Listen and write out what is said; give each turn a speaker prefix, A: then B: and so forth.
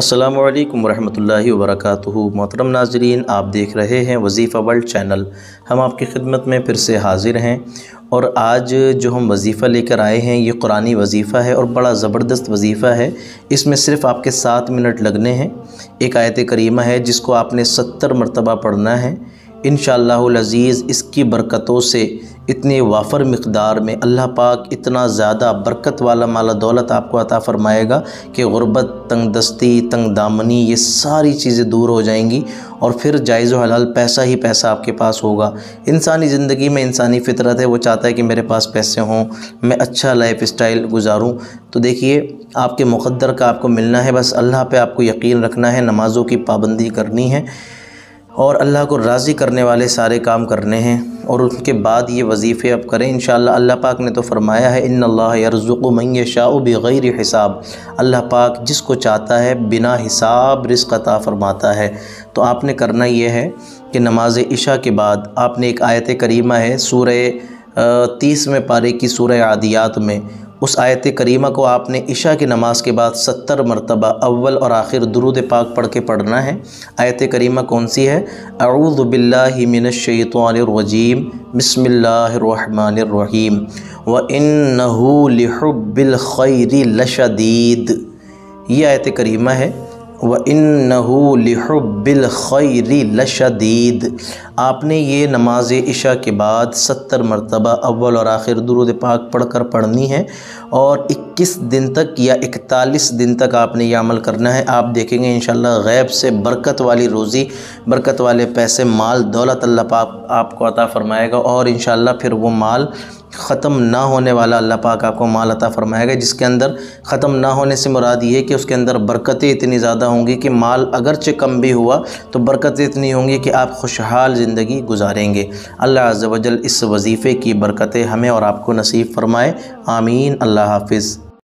A: السلام علیکم ورحمۃ اللہ وبرکاتہ محترم ناظرین آپ دیکھ رہے ہیں وظیفہ ورلڈ چینل ہم آپ کی خدمت میں پھر سے حاضر ہیں اور آج جو ہم وظیفہ لے کر آئے ہیں یہ قرآنی وظیفہ ہے اور بڑا زبردست وظیفہ ہے اس میں صرف آپ کے سات منٹ لگنے ہیں ایک آیت کریمہ ہے جس کو آپ نے ستر مرتبہ پڑھنا ہے انشاءاللہ العزیز اس کی برکتوں سے اتنے وافر مقدار میں اللہ پاک اتنا زیادہ برکت والا مالا دولت آپ کو عطا فرمائے گا کہ غربت تنگ دستی تنگ دامنی یہ ساری چیزیں دور ہو جائیں گی اور پھر جائز و حلال پیسہ ہی پیسہ آپ کے پاس ہوگا انسانی زندگی میں انسانی فطرت ہے وہ چاہتا ہے کہ میرے پاس پیسے ہوں میں اچھا لائف اسٹائل گزاروں تو دیکھیے آپ کے مقدر کا آپ کو ملنا ہے بس اللہ پہ آپ کو یقین رکھنا ہے نمازوں کی پابندی کرنی ہے اور اللہ کو راضی کرنے والے سارے کام کرنے ہیں اور ان کے بعد یہ وظیفے اب کریں انشاءاللہ اللہ پاک نے تو فرمایا ہے ان اللہ یرزق من یشاء بغیر حساب اللہ پاک جس کو چاہتا ہے بنا حساب رزق عطا فرماتا ہے تو آپ نے کرنا یہ ہے کہ نماز عشاء کے بعد آپ نے ایک آیت کریمہ ہے سورہ تیسویں پارے کی سورہ عادیات میں اس آیت کریمہ کو آپ نے عشاء کی نماز کے بعد ستر مرتبہ اول اور آخر درود پاک پڑھ کے پڑھنا ہے آیت کریمہ کون سی ہے باللہ من الشیطان الرجیم بسم اللہ الرحمن الرحیم وَإِنَّهُ لِحُبِّ الْخَيْرِ لَشَدِيدِ یہ آیت کریمہ ہے وَإِنَّهُ لِحُبِّ الْخَيْرِ لَشَدِيدِ آپ نے یہ نماز عشاء کے بعد ستر مرتبہ اول اور آخر درود پاک پڑھ کر پڑھنی ہے اور اکیس دن تک یا اکتالیس دن تک آپ نے یہ عمل کرنا ہے آپ دیکھیں گے انشاءاللہ غیب سے برکت والی روزی برکت والے پیسے مال دولت اللہ پاک آپ کو عطا فرمائے گا اور انشاءاللہ پھر وہ مال ختم نہ ہونے والا اللہ پاک آپ کو مال عطا فرمائے گا جس کے اندر ختم نہ ہونے سے مراد یہ کہ اس کے اندر برکتیں اتنی زیادہ ہوں گی کہ مال اگرچہ کم بھی ہوا تو برکتیں اتنی ہوں گی کہ آپ خوشحال زندگی گزاریں گے اللہ عز و جل اس وظیفے کی برکتیں ہمیں اور آپ کو نصیب فرمائے آمین اللہ حافظ